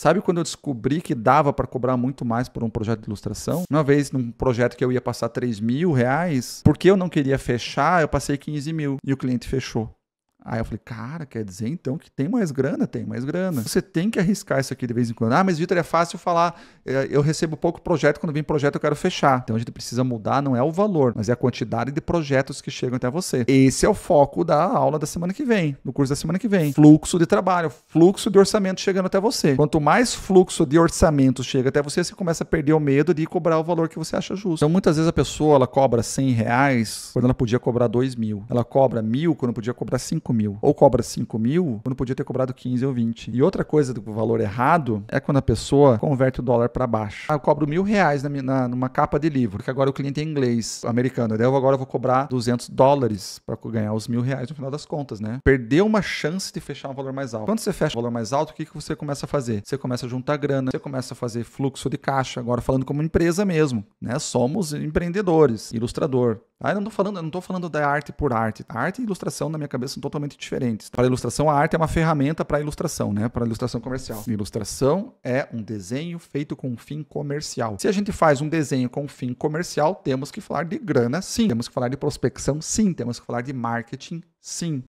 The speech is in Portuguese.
Sabe quando eu descobri que dava para cobrar muito mais por um projeto de ilustração? Uma vez, num projeto que eu ia passar 3 mil reais, porque eu não queria fechar, eu passei 15 mil e o cliente fechou. Aí eu falei, cara, quer dizer então que tem mais grana? Tem mais grana. Você tem que arriscar isso aqui de vez em quando. Ah, mas Vitor, é fácil falar. Eh, eu recebo pouco projeto, quando vem projeto eu quero fechar. Então a gente precisa mudar, não é o valor, mas é a quantidade de projetos que chegam até você. Esse é o foco da aula da semana que vem, do curso da semana que vem. Fluxo de trabalho, fluxo de orçamento chegando até você. Quanto mais fluxo de orçamento chega até você, você começa a perder o medo de cobrar o valor que você acha justo. Então muitas vezes a pessoa ela cobra 100 reais quando ela podia cobrar 2 mil. Ela cobra mil quando podia cobrar 50. 5 mil ou cobra 5 mil, quando podia ter cobrado 15 ou 20. E outra coisa do valor errado é quando a pessoa converte o dólar para baixo. Ah, eu cobro mil reais na, na, numa capa de livro, que agora o cliente é inglês, americano. Daí né? eu agora vou cobrar 200 dólares para ganhar os mil reais no final das contas, né? Perdeu uma chance de fechar um valor mais alto. Quando você fecha um valor mais alto, o que, que você começa a fazer? Você começa a juntar grana, você começa a fazer fluxo de caixa. Agora falando como empresa mesmo, né? Somos empreendedores, ilustrador, ah, não estou falando, não estou falando da arte por arte. Tá? A arte e ilustração na minha cabeça são totalmente diferentes. Para a ilustração, a arte é uma ferramenta para a ilustração, né? Para a ilustração comercial. ilustração é um desenho feito com um fim comercial. Se a gente faz um desenho com um fim comercial, temos que falar de grana, sim. Temos que falar de prospecção, sim. Temos que falar de marketing, sim.